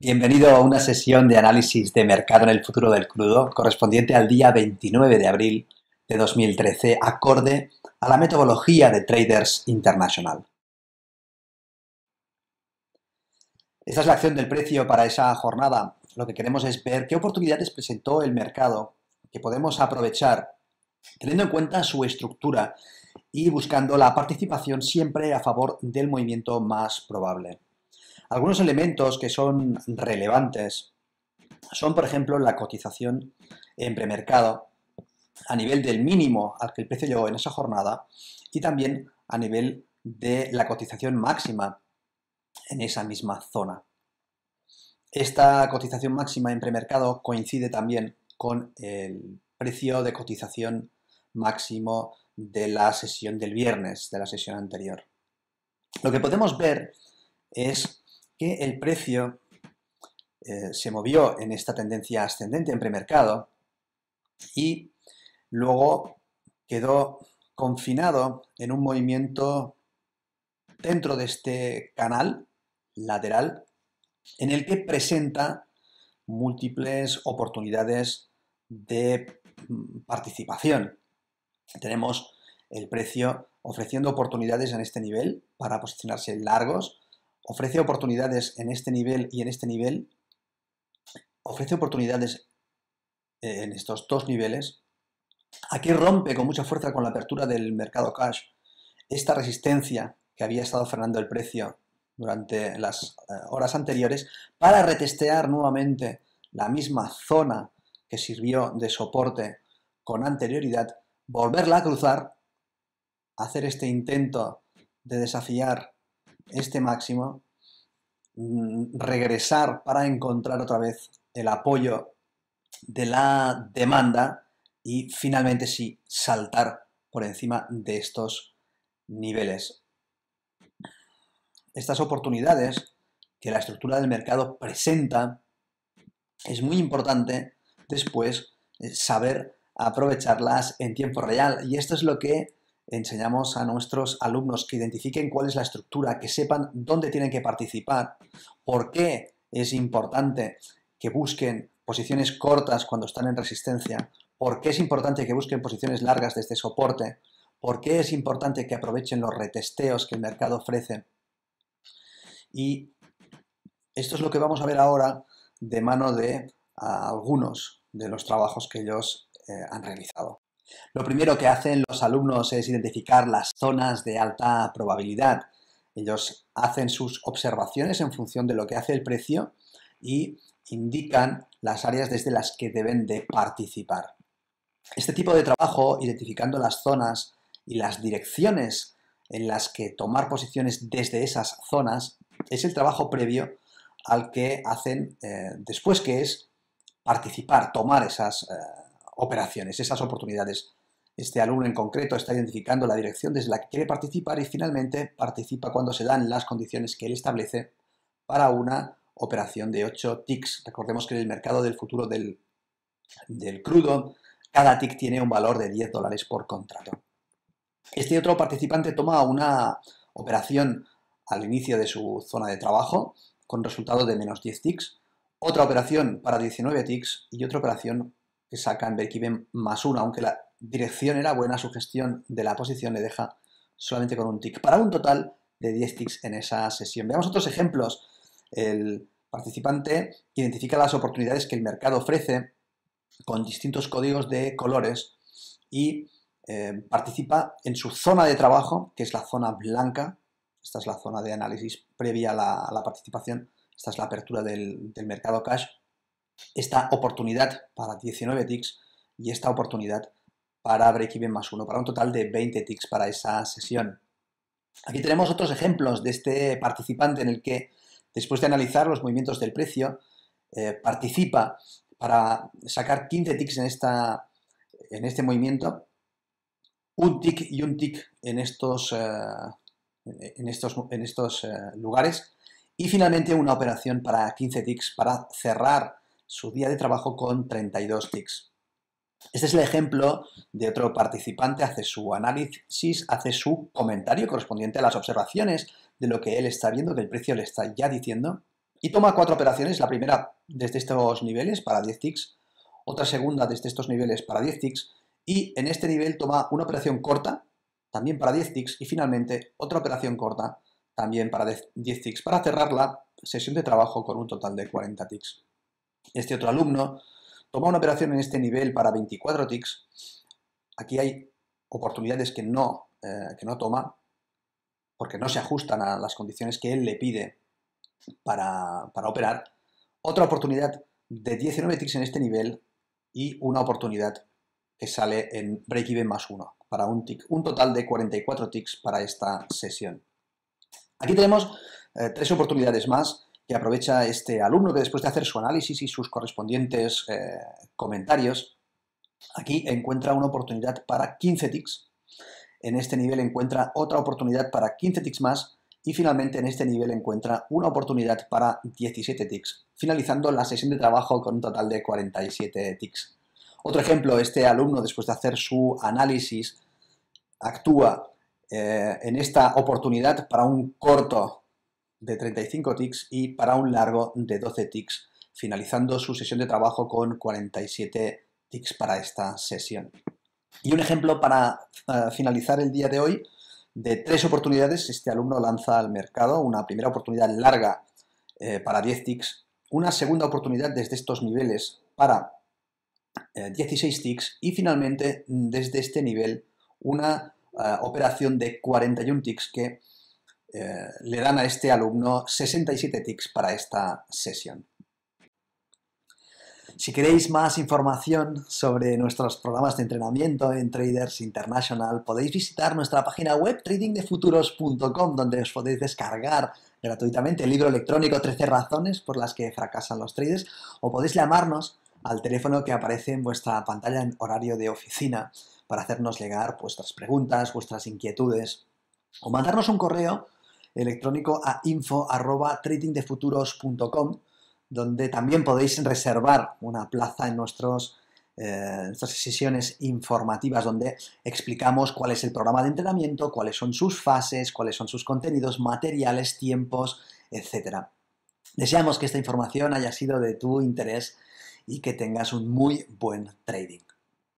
Bienvenido a una sesión de análisis de mercado en el futuro del crudo correspondiente al día 29 de abril de 2013 acorde a la metodología de Traders International. Esta es la acción del precio para esa jornada. Lo que queremos es ver qué oportunidades presentó el mercado que podemos aprovechar teniendo en cuenta su estructura y buscando la participación siempre a favor del movimiento más probable. Algunos elementos que son relevantes son, por ejemplo, la cotización en premercado a nivel del mínimo al que el precio llegó en esa jornada y también a nivel de la cotización máxima en esa misma zona. Esta cotización máxima en premercado coincide también con el precio de cotización máximo de la sesión del viernes, de la sesión anterior. Lo que podemos ver es que el precio eh, se movió en esta tendencia ascendente en premercado y luego quedó confinado en un movimiento dentro de este canal lateral en el que presenta múltiples oportunidades de mm, participación. Tenemos el precio ofreciendo oportunidades en este nivel para posicionarse largos ofrece oportunidades en este nivel y en este nivel, ofrece oportunidades eh, en estos dos niveles. Aquí rompe con mucha fuerza con la apertura del mercado cash esta resistencia que había estado frenando el precio durante las eh, horas anteriores para retestear nuevamente la misma zona que sirvió de soporte con anterioridad, volverla a cruzar, hacer este intento de desafiar este máximo, mm, regresar para encontrar otra vez el apoyo de la demanda y finalmente sí saltar por encima de estos niveles. Estas oportunidades que la estructura del mercado presenta es muy importante después eh, saber aprovecharlas en tiempo real y esto es lo que enseñamos a nuestros alumnos que identifiquen cuál es la estructura, que sepan dónde tienen que participar, por qué es importante que busquen posiciones cortas cuando están en resistencia, por qué es importante que busquen posiciones largas desde este soporte, por qué es importante que aprovechen los retesteos que el mercado ofrece. Y esto es lo que vamos a ver ahora de mano de algunos de los trabajos que ellos eh, han realizado. Lo primero que hacen los alumnos es identificar las zonas de alta probabilidad. Ellos hacen sus observaciones en función de lo que hace el precio y indican las áreas desde las que deben de participar. Este tipo de trabajo, identificando las zonas y las direcciones en las que tomar posiciones desde esas zonas, es el trabajo previo al que hacen eh, después, que es participar, tomar esas eh, operaciones, esas oportunidades. Este alumno en concreto está identificando la dirección desde la que quiere participar y finalmente participa cuando se dan las condiciones que él establece para una operación de 8 ticks. Recordemos que en el mercado del futuro del, crudo, cada tick tiene un valor de 10 dólares por contrato. Este otro participante toma una operación al inicio de su zona de trabajo con resultado de menos 10 ticks, otra operación para 19 ticks y otra operación que en ven más uno, aunque la dirección era buena, su gestión de la posición le deja solamente con un tick, para un total de 10 ticks en esa sesión. Veamos otros ejemplos. El participante identifica las oportunidades que el mercado ofrece con distintos códigos de colores y eh, participa en su zona de trabajo, que es la zona blanca. Esta es la zona de análisis previa a la, participación. Esta es la apertura del mercado cash esta oportunidad para 19 ticks y esta oportunidad para break-even más uno, para un total de 20 ticks para esa sesión. Aquí tenemos otros ejemplos de este participante en el que, después de analizar los movimientos del precio, eh, participa para sacar 15 ticks en, esta, en este movimiento, un tick y un tick en estos, eh, en estos, en estos eh, lugares, y finalmente una operación para 15 ticks para cerrar su día de trabajo con 32 ticks. Este es el ejemplo de otro participante, hace su análisis, hace su comentario correspondiente a las observaciones de lo que él está viendo, que el precio le está ya diciendo, y toma cuatro operaciones, la primera desde estos niveles para 10 ticks, otra segunda desde estos niveles para 10 ticks, y en este nivel toma una operación corta, también para 10 ticks, y finalmente otra operación corta, también para 10 ticks, para cerrar la sesión de trabajo con un total de 40 ticks. Este otro alumno toma una operación en este nivel para 24 ticks, Aquí hay oportunidades que no, eh, que no toma porque no se ajustan a las condiciones que él le pide para, operar. Otra oportunidad de 19 ticks en este nivel y una oportunidad que sale en break-even más 1 para un tick. Un total de 44 ticks para esta sesión. Aquí tenemos eh, tres oportunidades más que aprovecha este alumno que después de hacer su análisis y sus correspondientes eh, comentarios, aquí encuentra una oportunidad para 15 ticks. En este nivel encuentra otra oportunidad para 15 ticks más y finalmente en este nivel encuentra una oportunidad para 17 ticks, finalizando la sesión de trabajo con un total de 47 ticks. Otro ejemplo, este alumno después de hacer su análisis actúa eh, en esta oportunidad para un corto de 35 ticks y para un largo de 12 ticks, finalizando su sesión de trabajo con 47 ticks para esta sesión. Y un ejemplo para eh, finalizar el día de hoy, de tres oportunidades, este alumno lanza al mercado una primera oportunidad larga eh, para 10 ticks, una segunda oportunidad desde estos niveles para 16 eh, ticks y finalmente desde este nivel una operación de 41 ticks que eh, le dan a este alumno 67 ticks para esta sesión. Si queréis más información sobre nuestros programas de entrenamiento en Traders International, podéis visitar nuestra página web tradingdefuturos.com, donde os podéis descargar gratuitamente el libro electrónico 13 razones por las que fracasan los traders, o podéis llamarnos al teléfono que aparece en vuestra pantalla en horario de oficina para hacernos llegar vuestras preguntas, vuestras inquietudes, o mandarnos un correo electrónico a info.tradingdefuturos.com, donde también podéis reservar una plaza en nuestros eh, sesiones informativas donde explicamos cuál es el programa de entrenamiento, cuáles son sus fases, cuáles son sus contenidos, materiales, tiempos, etc. Deseamos que esta información haya sido de tu interés y que tengas un muy buen trading.